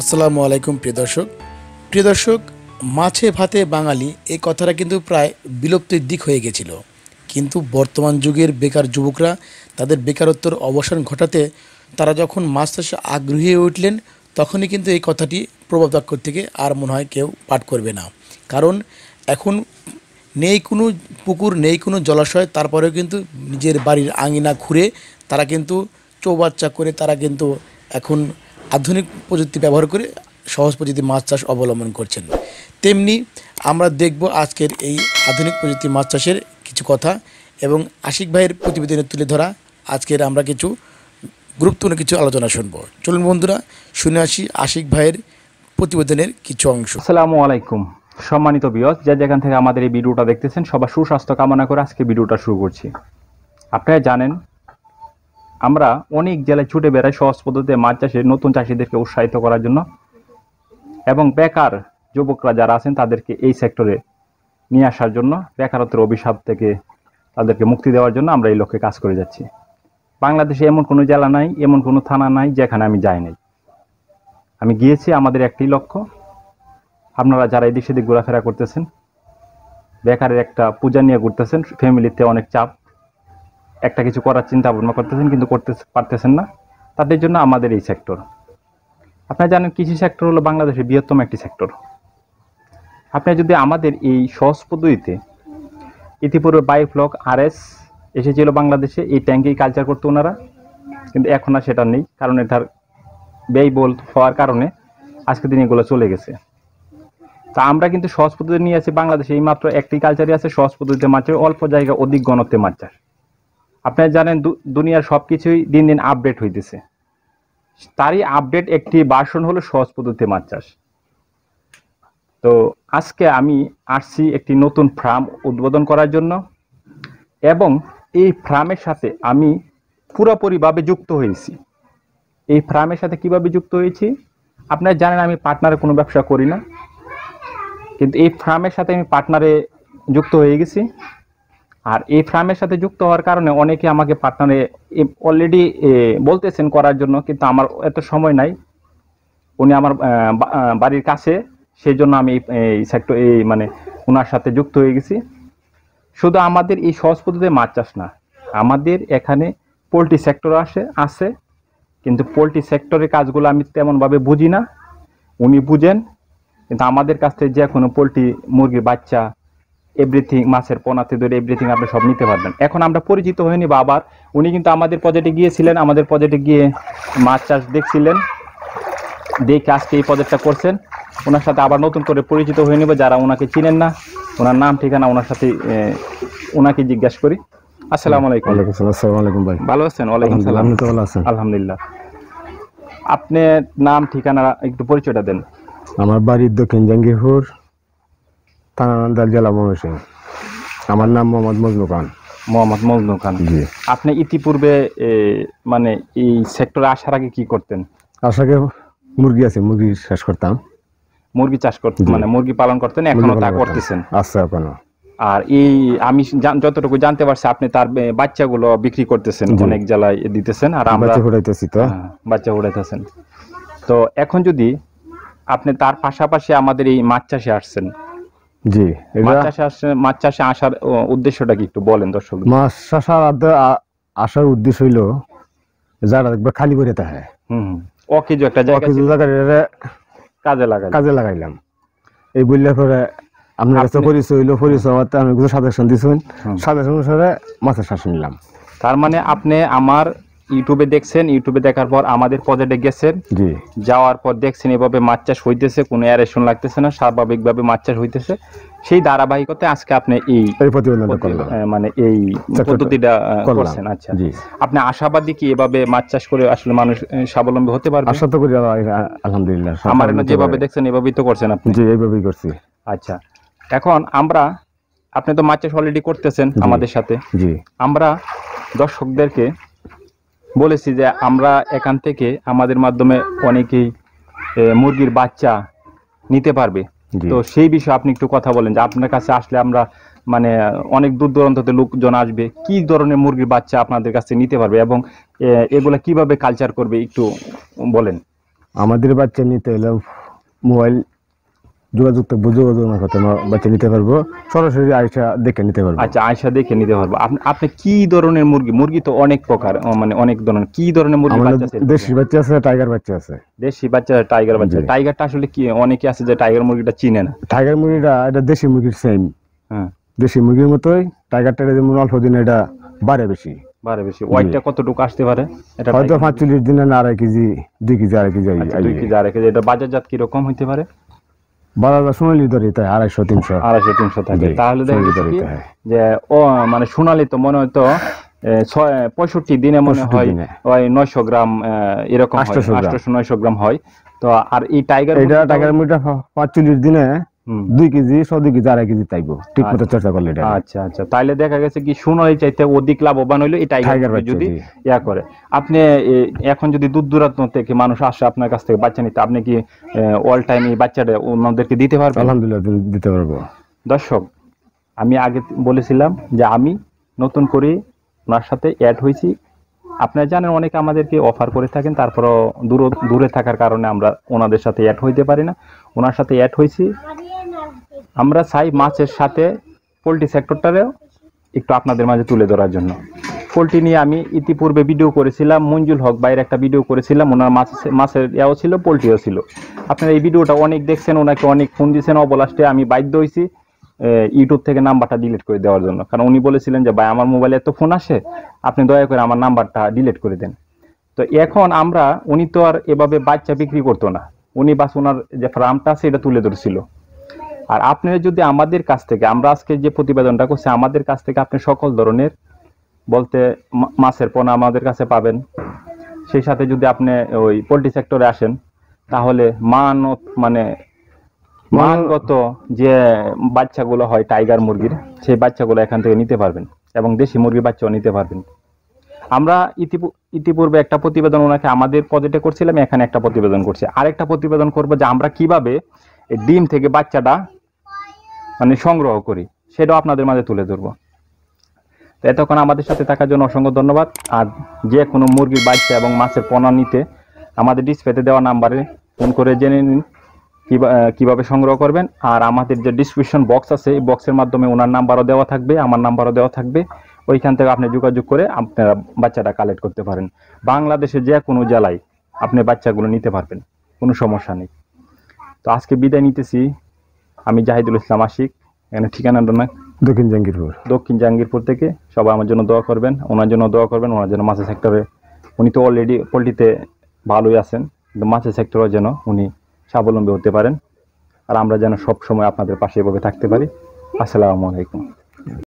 আসসালামু আলাইকুম প্রিয় দর্শক প্রিয় দর্শক মাছে ভাতে বাঙালি এই কথাটা কিন্তু প্রায় বিলুপ্তির দিক হয়ে গেছিল কিন্তু বর্তমান যুগের বেকার যুবকরা তাদের বেকারত্বর অবসান ঘটাতে তারা যখন মাছ চাষে আগ্রহী হয়ে উঠলেন তখনই কিন্তু এই কথাটি প্রভাব দাক্ষর থেকে আর মনে হয় কেউ পাঠ করবে না কারণ এখন নেই কোনো পুকুর নেই কোনো জলাশয় তারপরেও কিন্তু নিজের বাড়ির আঙিনা ঘুরে তারা কিন্তু চৌবাচ্চা করে তারা কিন্তু এখন আধুনিক প্রযুক্তি ব্যবহার করে সহজ প্রযুক্তি মাছ চাষ অবলম্বন করছেন তেমনি আমরা দেখব আজকের এই আধুনিক প্রযুক্তি মাছ চাষের কিছু কথা এবং আশিক ভাইয়ের প্রতিবেদনে তুলে ধরা আজকের আমরা কিছু গুরুত্বপূর্ণ কিছু আলোচনা শুনব চলুন বন্ধুরা শুনে আসি আশিক ভাইয়ের প্রতিবেদনের কিছু অংশ আসসালামু আলাইকুম সম্মানিত বিয়স যা যেখান থেকে আমাদের এই ভিডিওটা দেখতেছেন সবার সুস্বাস্থ্য কামনা করে আজকে ভিডিওটা শুরু করছি আপনারা জানেন আমরা অনেক জেলায় ছুটে বেড়াই সহজ পদ্ধতিতে মাছ চাষে নতুন চাষিদেরকে উৎসাহিত করার জন্য এবং বেকার যুবকরা যারা আছেন তাদেরকে এই সেক্টরে নিয়ে আসার জন্য বেকারত্বের অভিশাপ থেকে তাদেরকে মুক্তি দেওয়ার জন্য আমরা এই লক্ষ্যে কাজ করে যাচ্ছি বাংলাদেশে এমন কোনো জেলা নাই এমন কোনো থানা নাই যেখানে আমি যাই নাই আমি গিয়েছি আমাদের একটি লক্ষ্য আপনারা যারা এদিক সেদিক ঘোরাফেরা করতেছেন বেকারের একটা পূজা নিয়ে ঘুরতেছেন ফ্যামিলিতে অনেক চাপ একটা কিছু করার চিন্তা ভাবনা করতেছেন কিন্তু করতে পারতেছেন না তাদের জন্য আমাদের এই সেক্টর আপনারা জানেন কৃষি সেক্টর হলো বাংলাদেশের বৃহত্তম একটি সেক্টর আপনি যদি আমাদের এই সহজ পদ্ধতিতে ইতিপূর্বে বায়োফ্লক আর এস এসেছিল বাংলাদেশে এই ট্যাঙ্কেই কালচার করতো ওনারা কিন্তু এখন আর সেটা নেই কারণ এটার ব্যয়বহুল হওয়ার কারণে আজকে দিন এগুলো চলে গেছে তা আমরা কিন্তু সহজ পদ্ধতি নিয়ে আছি বাংলাদেশে এই মাত্র একটি কালচারই আছে সহজ পদ্ধতিতে মাছ অল্প জায়গা অধিক ঘনত্বে মাছ চাষ আপনারা জানেন দুনিয়ার সব কিছুই দিন দিন আপডেট হইতেছে তারই আপডেট একটি বাসন হলো সহজ পদ্ধতিতে মাছ চাষ তো আজকে আমি আসছি একটি নতুন ফার্ম উদ্বোধন করার জন্য এবং এই ফার্মের সাথে আমি পুরোপুরিভাবে যুক্ত হয়েছি এই ফার্মের সাথে কিভাবে যুক্ত হয়েছি আপনারা জানেন আমি পার্টনারে কোনো ব্যবসা করি না কিন্তু এই ফার্মের সাথে আমি পার্টনারে যুক্ত হয়ে গেছি আর এই ফ্রামের সাথে যুক্ত হওয়ার কারণে অনেকে আমাকে পার্টনারে অলরেডি বলতেছেন করার জন্য কিন্তু আমার এত সময় নাই উনি আমার বাড়ির কাছে সেই জন্য আমি এই সেক্টর এই মানে ওনার সাথে যুক্ত হয়ে গেছি শুধু আমাদের এই সহজ পদ্ধতিতে মাছ চাষ না আমাদের এখানে পোলট্রি সেক্টর আসে আছে কিন্তু পোলট্রি সেক্টরের কাজগুলো আমি তেমনভাবে বুঝি না উনি বুঝেন কিন্তু আমাদের কাছ থেকে যে কোনো পোলট্রি মুরগির বাচ্চা এভরিথিং মাছের পোনাতে ধরে এভরিথিং আপনি সব নিতে পারবেন এখন আমরা পরিচিত হইনি বাবার উনি কিন্তু আমাদের প্রজেক্টে গিয়েছিলেন আমাদের প্রজেক্টে গিয়ে মাছ চাষ দেখছিলেন দেখে আজকে এই প্রজেক্টটা করছেন ওনার সাথে আবার নতুন করে পরিচিত হয়ে নেবে যারা ওনাকে চিনেন না ওনার নাম ঠিকানা ওনার সাথে ওনাকে জিজ্ঞাসা করি আসসালামু আলাইকুম আসসালামু আলাইকুম ভাই ভালো আছেন ওয়ালাইকুম সালাম আপনি তো ভালো আছেন আলহামদুলিল্লাহ আপনার নাম ঠিকানা একটু পরিচয়টা দেন আমার বাড়ি দক্ষিণ জাঙ্গিরপুর থানানান্দাল জেলা ময়মনসিংহ আমার নাম মোহাম্মদ মজনু খান মোহাম্মদ মজনু খান জি আপনি ইতিপূর্বে মানে এই সেক্টরে আসার আগে কি করতেন আসার আগে মুরগি আছে মুরগি চাষ করতাম মুরগি চাষ করতেন মানে মুরগি পালন করতেন এখনো তা করতেছেন আচ্ছা এখনো আর এই আমি যতটুকু জানতে পারছি আপনি তার বাচ্চাগুলো বিক্রি করতেছেন অনেক জেলায় দিতেছেন আর আমরা উড়াইতেছি তো হ্যাঁ, বাচ্চা উড়াইতেছেন তো এখন যদি আপনি তার পাশাপাশি আমাদের এই মাছ চাষে আসছেন জি মাছ চাষে আসার উদ্দেশ্যটা কি একটু বলেন দর্শক মাছ চাষার আসার উদ্দেশ্য যারা খালি করে একটা জায়গা কাজে লাগাই কাজে লাগাইলাম এই বললে পরে আপনার কাছে পরিচয় হইলো পরিচয় হওয়াতে আমি সাজেশন দিয়েছিলেন সাজেশন অনুসারে মাছের নিলাম তার মানে আপনি আমার ইউটিউবে দেখছেন ইউটিউবে দেখার পর আমাদের প্রজেক্টে গেছেন যাওয়ার পর দেখছেন এভাবে মাছ চাষ হইতেছে কোনো অ্যারেশন লাগতেছে না স্বাভাবিকভাবে মাছ চাষ হইতেছে সেই ধারাবাহিকতায় আজকে আপনি এই হ্যাঁ, মানে এই পদ্ধতিটা করছেন আচ্ছা আপনি আশাবাদী কি এভাবে মাছ চাষ করে আসলে মানুষ স্বাবলম্বী হতে পারবে আশা তো করি আলহামদুলিল্লাহ আমার যেভাবে দেখছেন এভাবেই তো করছেন আপনি জি এইভাবেই করছি আচ্ছা এখন আমরা আপনি তো মাছ চাষ অলরেডি করতেছেন আমাদের সাথে জি আমরা দর্শকদেরকে বলেছি যে আমরা এখান থেকে আমাদের মাধ্যমে অনেকেই মুরগির বাচ্চা নিতে পারবে তো সেই বিষয়ে আপনি একটু কথা বলেন যে আপনার কাছে আসলে আমরা মানে অনেক দূর দূরান্ততে লোকজন আসবে কি ধরনের মুরগির বাচ্চা আপনাদের কাছে নিতে পারবে এবং এগুলা কিভাবে কালচার করবে একটু বলেন আমাদের বাচ্চা নিতে হলে মোবাইল যোগাযোগ থাকবো যোগাযোগের মাধ্যমে বাচ্চা নিতে পারবো সরাসরি আয়সা দেখে নিতে পারবো আচ্ছা আয়সা দেখে নিতে পারবো আপনি কি ধরনের মুরগি মুরগি তো অনেক প্রকার মানে অনেক ধরনের কি ধরনের মুরগি দেশি বাচ্চা আছে টাইগার বাচ্চা আছে দেশি বাচ্চা টাইগার বাচ্চা টাইগারটা আসলে কি অনেকে আছে যে টাইগার মুরগিটা চিনে না টাইগার মুরগিটা এটা দেশি মুরগির সেম হ্যাঁ দেশি মুরগির মতোই টাইগারটা যেমন অল্প দিনে এটা বাড়ে বেশি বাড়ে বেশি ওয়াইটটা কতটুকু আসতে পারে এটা হয়তো পাঁচচল্লিশ দিনে আড়াই কেজি দুই কেজি আড়াই কেজি আচ্ছা, দুই কেজি আড়াই কেজি এটা বাজারজাত কিরকম হইতে পারে বাজার সোনালি ধরিতে আড়াইশো তিনশো আড়াইশো তিনশো থাকে তাহলে যে ও মানে সোনালি তো মনে হয়তো ছয় পঁয়ষট্টি দিনে মনে হয় ওই নয়শো গ্রাম এরকম আটশো নয়শো গ্রাম হয় তো আর এই টাইগার এটা টাইগার মিটার পাঁচচল্লিশ দিনে দুই কেজি ছ দুই কেজি আড়াই কেজি চাইবো ঠিক মতো আচ্ছা। চর্চা করলে আচ্ছা আচ্ছা তাহলে দেখা গেছে কি সোনাই চাইতে অধিক লাভবান হইলো এই টাইগার যদি ইয়া করে আপনি এখন যদি দূর দূরান্ত থেকে মানুষ আসে আপনার কাছ থেকে বাচ্চা নিতে আপনি কি অল টাইম এই বাচ্চাটা ওনাদেরকে দিতে পারবেন আলহামদুলিল্লাহ দিতে পারবো দর্শক আমি আগে বলেছিলাম যে আমি নতুন করে ওনার সাথে অ্যাড হয়েছি আপনারা জানেন অনেকে আমাদেরকে অফার করে থাকেন তারপরও দূর দূরে থাকার কারণে আমরা ওনাদের সাথে অ্যাড হইতে পারি না ওনার সাথে অ্যাড হয়েছি আমরা চাই মাছের সাথে পোলট্রি সেক্টরটারেও একটু আপনাদের মাঝে তুলে ধরার জন্য পোলট্রি নিয়ে আমি ইতিপূর্বে ভিডিও করেছিলাম মঞ্জুল হক বাইরে একটা ভিডিও করেছিলাম ওনার মাছ মাছের ইয়াও ছিল পোলট্রিও ছিল আপনারা এই ভিডিওটা অনেক দেখছেন ওনাকে অনেক ফোন দিয়েছেন অবলাস্টে আমি বাধ্য হয়েছি ইউটিউব থেকে নাম্বারটা ডিলিট করে দেওয়ার জন্য কারণ উনি বলেছিলেন যে ভাই আমার মোবাইলে এত ফোন আসে আপনি দয়া করে আমার নাম্বারটা ডিলিট করে দেন তো এখন আমরা উনি তো আর এভাবে বাচ্চা বিক্রি করতো না উনি বাস ওনার যে ফার্মটা আছে এটা তুলে ধরছিল আর আপনি যদি আমাদের কাছ থেকে আমরা আজকে যে প্রতিবেদনটা করছি আমাদের কাছ থেকে আপনি সকল ধরনের বলতে মাছের পোনা আমাদের কাছে পাবেন সেই সাথে যদি আপনি ওই পোলট্রি সেক্টরে আসেন তাহলে মান মানে মানগত যে বাচ্চাগুলো হয় টাইগার মুরগির সেই বাচ্চাগুলো এখান থেকে নিতে পারবেন এবং দেশি মুরগির বাচ্চাও নিতে পারবেন আমরা ইতিপূর্বে একটা প্রতিবেদন ওনাকে আমাদের পজেটে করছিলাম এখানে একটা প্রতিবেদন করছি আরেকটা প্রতিবেদন করব যে আমরা কিভাবে ডিম থেকে বাচ্চাটা মানে সংগ্রহ করি সেটাও আপনাদের মাঝে তুলে ধরবো তো এতক্ষণ আমাদের সাথে থাকার জন্য অসংখ্য ধন্যবাদ আর যে কোনো মুরগির বাচ্চা এবং মাছের পণা নিতে আমাদের ডিসপ্লেতে দেওয়া নাম্বারে ফোন করে জেনে নিন কীভাবে সংগ্রহ করবেন আর আমাদের যে ডিসক্রিপশন বক্স আছে এই বক্সের মাধ্যমে ওনার নাম্বারও দেওয়া থাকবে আমার নাম্বারও দেওয়া থাকবে ওইখান থেকে আপনি যোগাযোগ করে আপনারা বাচ্চাটা কালেক্ট করতে পারেন বাংলাদেশে যে কোনো জেলায় আপনি বাচ্চাগুলো নিতে পারবেন কোনো সমস্যা নেই তো আজকে বিদায় নিতেছি আমি জাহিদুল ইসলাম আশিক এখানে ঠিকানাটা না দক্ষিণ জাহাঙ্গীরপুর দক্ষিণ জাহাঙ্গীরপুর থেকে সবাই আমার জন্য দোয়া করবেন ওনার জন্য দোয়া করবেন ওনার জন্য মাছের সেক্টরে উনি তো অলরেডি পোলট্রিতে ভালোই আছেন কিন্তু মাছের সেক্টরেও যেন উনি স্বাবলম্বী হতে পারেন আর আমরা যেন সব সময় আপনাদের পাশে এভাবে থাকতে পারি আসসালামু আলাইকুম